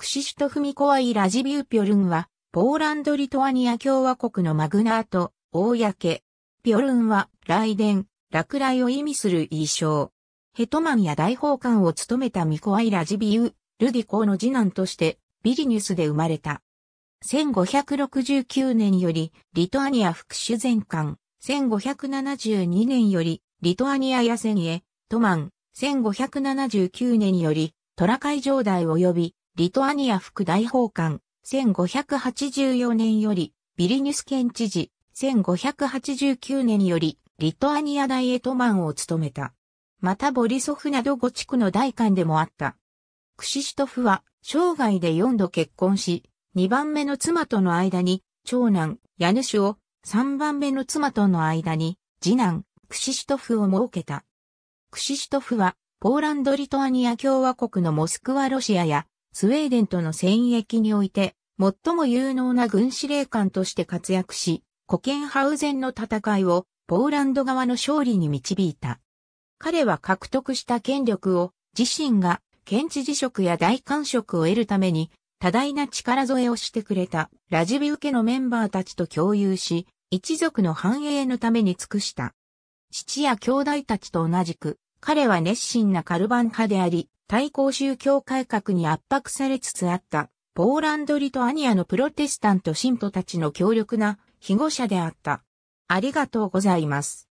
クシシュトフミコワイ・ラジビューピョルンは、ポーランド・リトアニア共和国のマグナート、公。ピョルンは、雷電、落雷を意味する意装。ヘトマンや大法官を務めたミコワイ・ラジビュー、ルディーの次男として、ビリニュスで生まれた。1569年より、リトアニア副主全官、1572年より、リトアニア野戦へ、トマン、1579年より、トライ上代及び、リトアニア副大法官、1584年より、ビリニュス県知事、1589年より、リトアニア大エトマンを務めた。またボリソフなど5地区の大官でもあった。クシシトフは、生涯で4度結婚し、2番目の妻との間に、長男、家主を、3番目の妻との間に、次男、クシシトフを設けた。クシシトフは、ポーランド・リトアニア共和国のモスクワ・ロシアや、スウェーデンとの戦役において、最も有能な軍司令官として活躍し、コケンハウゼンの戦いをポーランド側の勝利に導いた。彼は獲得した権力を自身が県知事職や大官職を得るために多大な力添えをしてくれたラジビウ家のメンバーたちと共有し、一族の繁栄のために尽くした。父や兄弟たちと同じく、彼は熱心なカルバン派であり、対抗宗教改革に圧迫されつつあった、ポーランド・リトアニアのプロテスタント信徒たちの強力な庇護者であった。ありがとうございます。